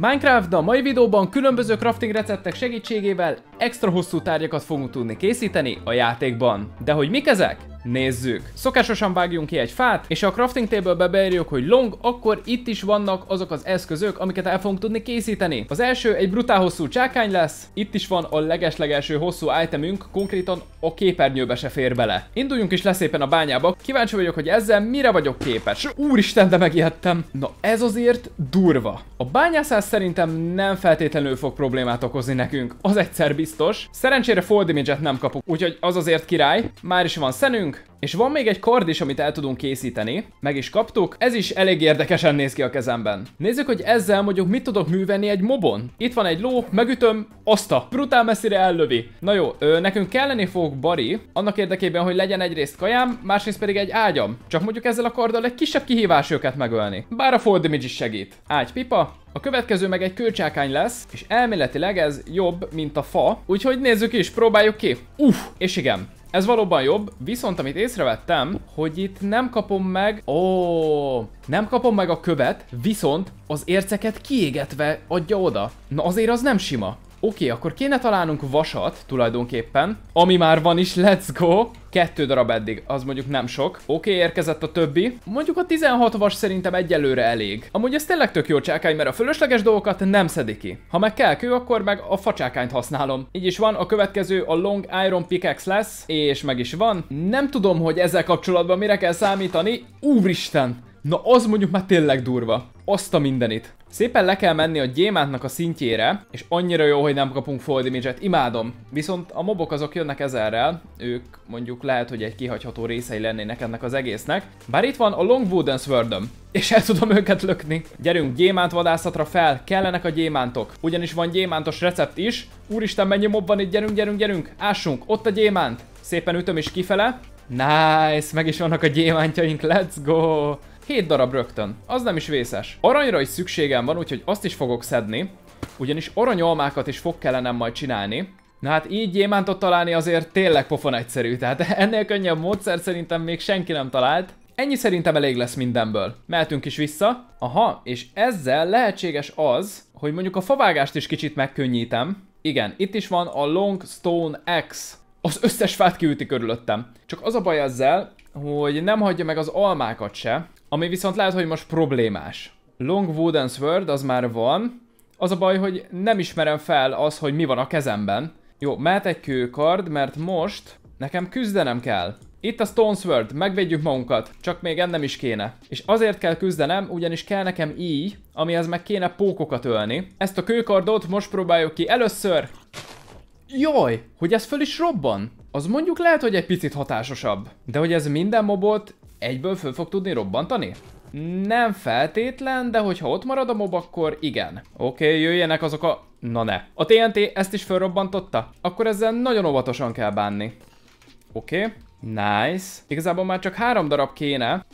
Minecraft a mai videóban különböző crafting receptek segítségével extra hosszú tárgyakat fogunk tudni készíteni a játékban. De hogy mik ezek? Nézzük. Szokásosan vágjunk ki egy fát, és a crafting table-be beírjuk, hogy long, akkor itt is vannak azok az eszközök, amiket el fogunk tudni készíteni. Az első egy brutál hosszú csákány lesz, itt is van a legeslegelső hosszú itemünk, konkrétan a képernyőbe se fér bele. Induljunk is leszépen a bányába, kíváncsi vagyok, hogy ezzel mire vagyok képes. Úristen, de megijedtem. Na ez azért durva. A bányászás szerintem nem feltétlenül fog problémát okozni nekünk, az egyszer biztos. Szerencsére full nem kapok, úgyhogy az azért király. Már is van szenünk, elértünk, és van még egy kard is, amit el tudunk készíteni. Meg is kaptuk. Ez is elég érdekesen néz ki a kezemben. Nézzük, hogy ezzel mondjuk mit tudok művelni egy mobon. Itt van egy ló, megütöm, azt a brutál messzire ellövi. Na jó, ö, nekünk kelleni fog bari, annak érdekében, hogy legyen egyrészt kajám, másrészt pedig egy ágyam. Csak mondjuk ezzel a karddal egy kisebb kihívás őket megölni. Bár a fall damage is segít. Ágy pipa, a következő meg egy kőcsákány lesz, és elméletileg ez jobb, mint a fa, úgyhogy nézzük is, próbáljuk ki. Uff, és igen, ez valóban jobb, viszont amit észrevettem, hogy itt nem kapom meg... Ó, nem kapom meg a követ, viszont az érceket kiégetve adja oda. Na azért az nem sima. Oké, okay, akkor kéne találnunk vasat tulajdonképpen, ami már van is, let's go! Kettő darab eddig, az mondjuk nem sok. Oké, okay, érkezett a többi. Mondjuk a 16 vas szerintem egyelőre elég. Amúgy ez tényleg tök jó csákány, mert a fölösleges dolgokat nem szedi ki. Ha meg kell kő, akkor meg a facsákányt használom. Így is van, a következő a Long Iron Pickaxe lesz, és meg is van. Nem tudom, hogy ezzel kapcsolatban mire kell számítani. Úristen! Na az mondjuk már tényleg durva. Azt a mindenit. Szépen le kell menni a gyémántnak a szintjére, és annyira jó, hogy nem kapunk full damage -et. imádom. Viszont a mobok azok jönnek ezerrel, ők mondjuk lehet, hogy egy kihagyható részei lennének ennek az egésznek. Bár itt van a Long Wooden sword és el tudom őket lökni. Gyerünk gyémánt vadászatra fel, kellenek a gyémántok. Ugyanis van gyémántos recept is. Úristen, mennyi mob van itt, gyerünk, gyerünk, gyerünk, ássunk, ott a gyémánt. Szépen ütöm is kifele. Nice, meg is vannak a gyémántjaink, let's go! 7 darab rögtön. Az nem is vészes. Aranyra is szükségem van, úgyhogy azt is fogok szedni. Ugyanis aranyalmákat is fog kellene majd csinálni. Na hát így gyémántot találni azért tényleg pofon egyszerű, tehát ennél könnyebb módszer szerintem még senki nem talált. Ennyi szerintem elég lesz mindenből. Mehetünk is vissza. Aha, és ezzel lehetséges az, hogy mondjuk a favágást is kicsit megkönnyítem. Igen, itt is van a Long Stone X. Az összes fát kiüti körülöttem. Csak az a baj ezzel, hogy nem hagyja meg az almákat se. Ami viszont lehet, hogy most problémás. Long Wooden Sword az már van. Az a baj, hogy nem ismerem fel az, hogy mi van a kezemben. Jó, mehet egy kőkard, mert most nekem küzdenem kell. Itt a Stone Sword, megvédjük magunkat, csak még ennem is kéne. És azért kell küzdenem, ugyanis kell nekem így, amihez meg kéne pókokat ölni. Ezt a kőkardot most próbáljuk ki először. Jaj, hogy ez föl is robban? Az mondjuk lehet, hogy egy picit hatásosabb. De hogy ez minden mobot egyből föl fog tudni robbantani? Nem feltétlen, de hogyha ott marad a mob, akkor igen. Oké, okay, jöjjenek azok a... Na ne. A TNT ezt is fölrobbantotta? Akkor ezzel nagyon óvatosan kell bánni. Oké. Okay. Nice. Igazából már csak három darab kéne.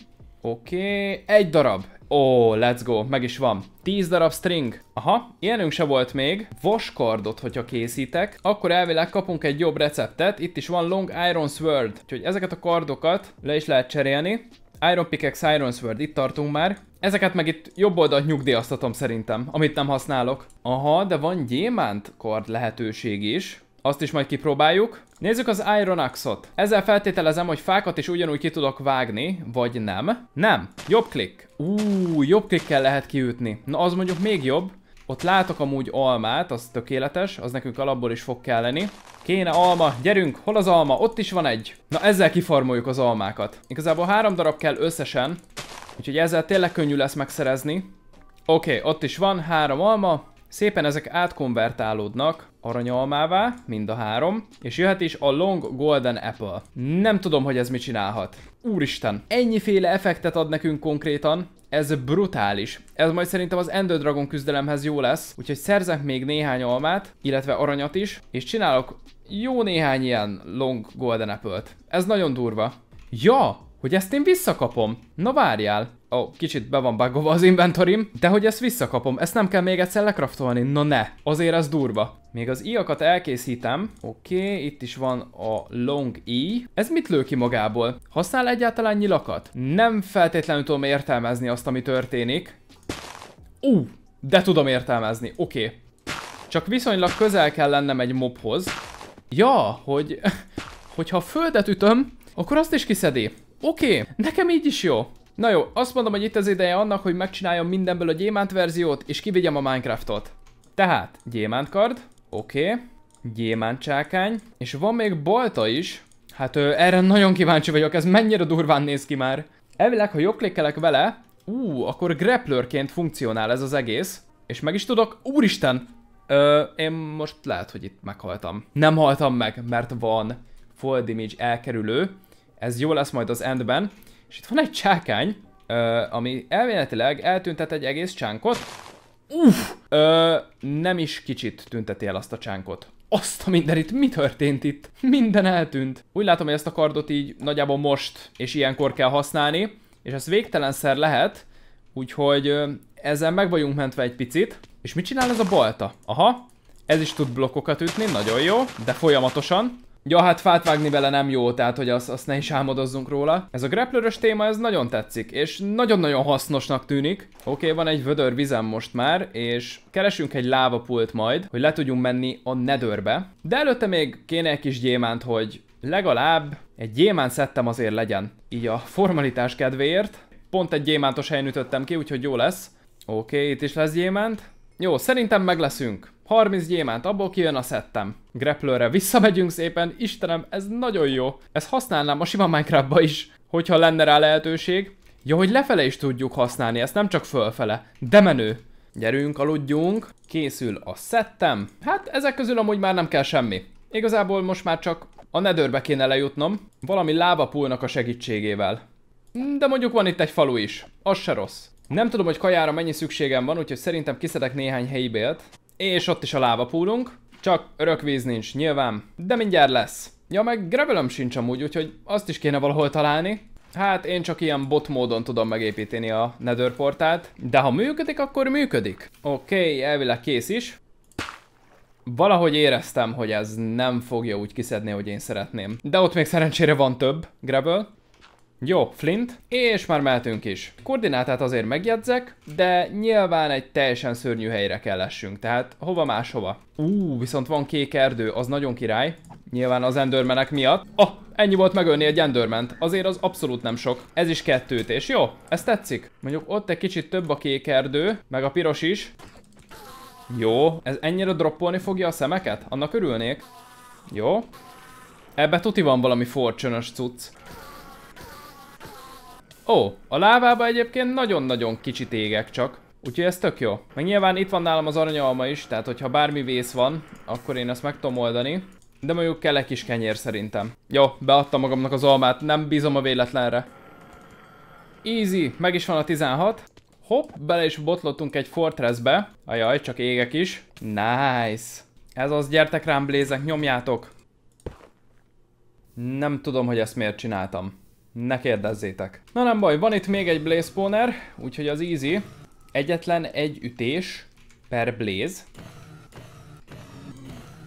Oké, okay. egy darab. Ó, let's go, meg is van. 10 darab string. Aha, ilyenünk se volt még. Vaskardot, hogyha készítek, akkor elvileg kapunk egy jobb receptet. Itt is van Long Iron Sword. Úgyhogy ezeket a kardokat le is lehet cserélni. Iron Pickaxe, Iron Sword, itt tartunk már. Ezeket meg itt jobb oldalt nyugdíjaztatom szerintem, amit nem használok. Aha, de van gyémánt kard lehetőség is. Azt is majd kipróbáljuk. Nézzük az Iron Axe-ot. Ezzel feltételezem, hogy fákat is ugyanúgy ki tudok vágni, vagy nem. Nem. Jobb klik. Ú, jobb klikkel lehet kiütni. Na az mondjuk még jobb. Ott látok amúgy almát, az tökéletes, az nekünk alapból is fog kelleni. Kéne alma, gyerünk, hol az alma? Ott is van egy. Na ezzel kifarmoljuk az almákat. Igazából három darab kell összesen, úgyhogy ezzel tényleg könnyű lesz megszerezni. Oké, okay, ott is van, három alma. Szépen ezek átkonvertálódnak aranyalmává, mind a három, és jöhet is a Long Golden Apple. Nem tudom, hogy ez mit csinálhat. Úristen, ennyiféle effektet ad nekünk konkrétan, ez brutális. Ez majd szerintem az Ender Dragon küzdelemhez jó lesz, úgyhogy szerzek még néhány almát, illetve aranyat is, és csinálok jó néhány ilyen Long Golden Apple-t. Ez nagyon durva. Ja, hogy ezt én visszakapom. Na várjál, Ó, oh, kicsit be van bugolva az inventorim, de hogy ezt visszakapom, ezt nem kell még egyszer lekraftolni, no ne, azért ez durva. Még az iakat elkészítem. Oké, okay, itt is van a long i. Ez mit lő ki magából? Használ egyáltalán nyilakat? Nem feltétlenül tudom értelmezni azt, ami történik. Ú, uh, de tudom értelmezni, oké. Okay. Csak viszonylag közel kell lennem egy mobhoz. Ja, hogy... Hogyha földet ütöm, akkor azt is kiszedi. Oké, okay, nekem így is jó. Na jó, azt mondom, hogy itt az ideje annak, hogy megcsináljam mindenből a gyémánt verziót, és kivigyem a Minecraftot. Tehát, gyémánt kard, oké, okay. gyémánt csákány, és van még balta is. Hát ö, erre nagyon kíváncsi vagyok, ez mennyire durván néz ki már. Elvileg, ha jobbklikkelek vele, ú, akkor grapplerként funkcionál ez az egész. És meg is tudok, úristen, Ö, én most lehet, hogy itt meghaltam. Nem haltam meg, mert van full damage elkerülő. Ez jó lesz majd az endben. És itt van egy csákány, ö, ami elméletileg eltüntet egy egész csánkot. Uff! Ö, nem is kicsit tünteti el azt a csánkot. Azt a mindenit, mi történt itt? Minden eltűnt. Úgy látom, hogy ezt a kardot így nagyjából most és ilyenkor kell használni, és ez végtelenszer lehet, úgyhogy ö, ezzel meg vagyunk mentve egy picit. És mit csinál ez a balta? Aha, ez is tud blokkokat ütni, nagyon jó, de folyamatosan. Ja, hát fát vágni vele nem jó, tehát hogy azt, azt ne is álmodozzunk róla. Ez a grapplerös téma, ez nagyon tetszik, és nagyon-nagyon hasznosnak tűnik. Oké, okay, van egy vödör vizem most már, és keresünk egy lávapult majd, hogy le tudjunk menni a nedörbe. De előtte még kéne egy kis gyémánt, hogy legalább egy gyémánt szettem azért legyen. Így a formalitás kedvéért. Pont egy gyémántos helyen ütöttem ki, úgyhogy jó lesz. Oké, okay, itt is lesz gyémánt. Jó, szerintem megleszünk. 30 gyémánt, abból kijön a szettem. Grapplőre visszamegyünk szépen, Istenem, ez nagyon jó. Ez használnám a sima minecraft is, hogyha lenne rá lehetőség. Ja, hogy lefele is tudjuk használni, ezt nem csak fölfele. De menő! Gyerünk, aludjunk. Készül a szettem. Hát ezek közül amúgy már nem kell semmi. Igazából most már csak a nedőrbe kéne lejutnom, valami lábapulnak a segítségével. De mondjuk van itt egy falu is, az se rossz. Nem tudom, hogy kajára mennyi szükségem van, úgyhogy szerintem kiszedek néhány bélt. És ott is a lávapúlunk, csak örökvíz nincs nyilván, de mindjárt lesz. Ja, meg gravelem sincs amúgy, úgyhogy azt is kéne valahol találni. Hát én csak ilyen bot módon tudom megépíteni a Nether portát, de ha működik, akkor működik. Oké, okay, elvileg kész is. Valahogy éreztem, hogy ez nem fogja úgy kiszedni, hogy én szeretném. De ott még szerencsére van több gravel. Jó, Flint, és már mehetünk is. Koordinátát azért megjegyzek, de nyilván egy teljesen szörnyű helyre kell lessünk, tehát hova máshova. Ú, viszont van kék erdő, az nagyon király. Nyilván az endörmenek miatt. Oh, ennyi volt megölni egy endörment. Azért az abszolút nem sok. Ez is kettőt, és jó, ez tetszik. Mondjuk ott egy kicsit több a kék erdő, meg a piros is. Jó, ez ennyire droppolni fogja a szemeket? Annak örülnék. Jó. Ebbe tuti van valami forcsönös cucc. Ó, a lávába egyébként nagyon-nagyon kicsit égek csak. Úgyhogy ez tök jó. Meg nyilván itt van nálam az aranyalma is, tehát hogyha bármi vész van, akkor én ezt meg tudom oldani. De mondjuk kell egy kis kenyér szerintem. Jó, beadtam magamnak az almát, nem bízom a véletlenre. Easy, meg is van a 16. Hopp, bele is botlottunk egy fortressbe. Ajaj, csak égek is. Nice. Ez az, gyertek rám, blézek, nyomjátok. Nem tudom, hogy ezt miért csináltam. Ne kérdezzétek. Na nem baj, van itt még egy blaze spawner, úgyhogy az easy. Egyetlen egy ütés per blaze.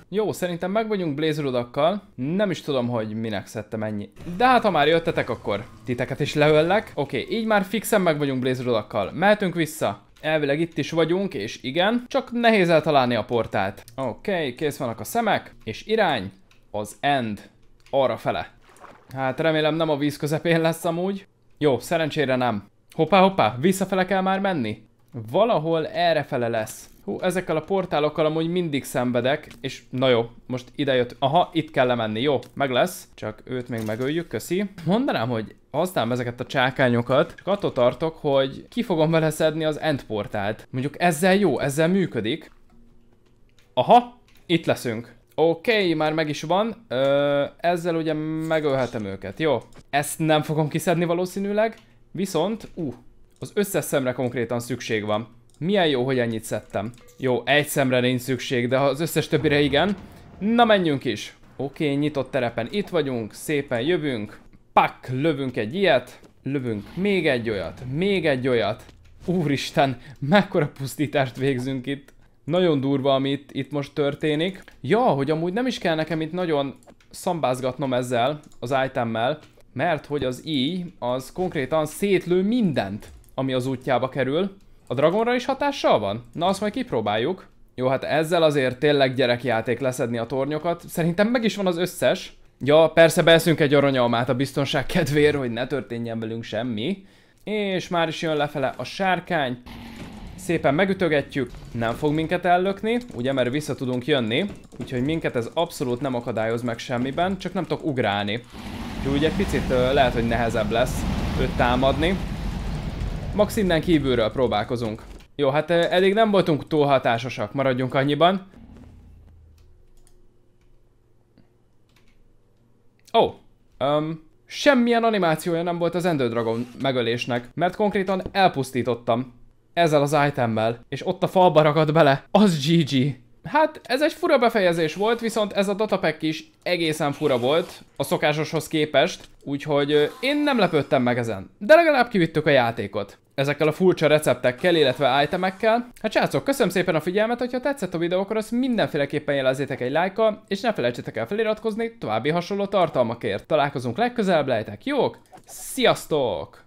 Jó, szerintem meg vagyunk blaze rudakkal. Nem is tudom, hogy minek szedtem ennyi. De hát ha már jöttetek, akkor titeket is leöllek. Oké, okay, így már fixen meg vagyunk blaze rudakkal. Mehetünk vissza. Elvileg itt is vagyunk, és igen, csak nehéz eltalálni a portált. Oké, okay, kész vannak a szemek, és irány, az end, arra fele. Hát remélem nem a víz közepén lesz amúgy. Jó, szerencsére nem. Hoppá, hoppá, visszafele kell már menni? Valahol errefele lesz. Hú, ezekkel a portálokkal amúgy mindig szenvedek, és na jó, most idejött. Aha, itt kell lemenni, jó, meg lesz. Csak őt még megöljük, köszi. Mondanám, hogy használom ezeket a csákányokat, csak attól tartok, hogy ki fogom vele szedni az end portált. Mondjuk ezzel jó, ezzel működik. Aha, itt leszünk. Oké, okay, már meg is van. Ö, ezzel ugye megölhetem őket, jó? Ezt nem fogom kiszedni valószínűleg, viszont, ú, uh, az összes szemre konkrétan szükség van. Milyen jó, hogy ennyit szedtem. Jó, egy szemre nincs szükség, de az összes többire igen. Na menjünk is. Oké, okay, nyitott terepen itt vagyunk, szépen jövünk. Pak, lövünk egy ilyet, lövünk még egy olyat, még egy olyat. Úristen, mekkora pusztítást végzünk itt. Nagyon durva, ami itt, itt most történik. Ja, hogy amúgy nem is kell nekem itt nagyon szambázgatnom ezzel, az itemmel, mert hogy az íj az konkrétan szétlő mindent, ami az útjába kerül. A Dragonra is hatással van? Na azt majd kipróbáljuk. Jó, hát ezzel azért tényleg gyerekjáték leszedni a tornyokat. Szerintem meg is van az összes. Ja, persze beszünk egy aranyalmát a biztonság kedvéért, hogy ne történjen velünk semmi. És már is jön lefele a sárkány. Szépen megütögetjük, nem fog minket ellökni, ugye, mert vissza tudunk jönni, úgyhogy minket ez abszolút nem akadályoz meg semmiben, csak nem tudok ugrálni. Úgyhogy ugye egy picit uh, lehet, hogy nehezebb lesz őt támadni. Max innen kívülről próbálkozunk. Jó, hát uh, eddig nem voltunk túl hatásosak, maradjunk annyiban. Ó, oh, um, semmilyen animációja nem volt az Ender Dragon megölésnek, mert konkrétan elpusztítottam ezzel az itemmel, és ott a falba ragad bele, az GG. Hát ez egy fura befejezés volt, viszont ez a datapack is egészen fura volt a szokásoshoz képest, úgyhogy én nem lepődtem meg ezen. De legalább kivittük a játékot ezekkel a furcsa receptekkel, illetve itemekkel. Hát srácok, köszönöm szépen a figyelmet, hogyha tetszett a videó, akkor azt mindenféleképpen jelezzétek egy lájka, és ne felejtsétek el feliratkozni további hasonló tartalmakért. Találkozunk legközelebb, lejtek jók? Sziasztok!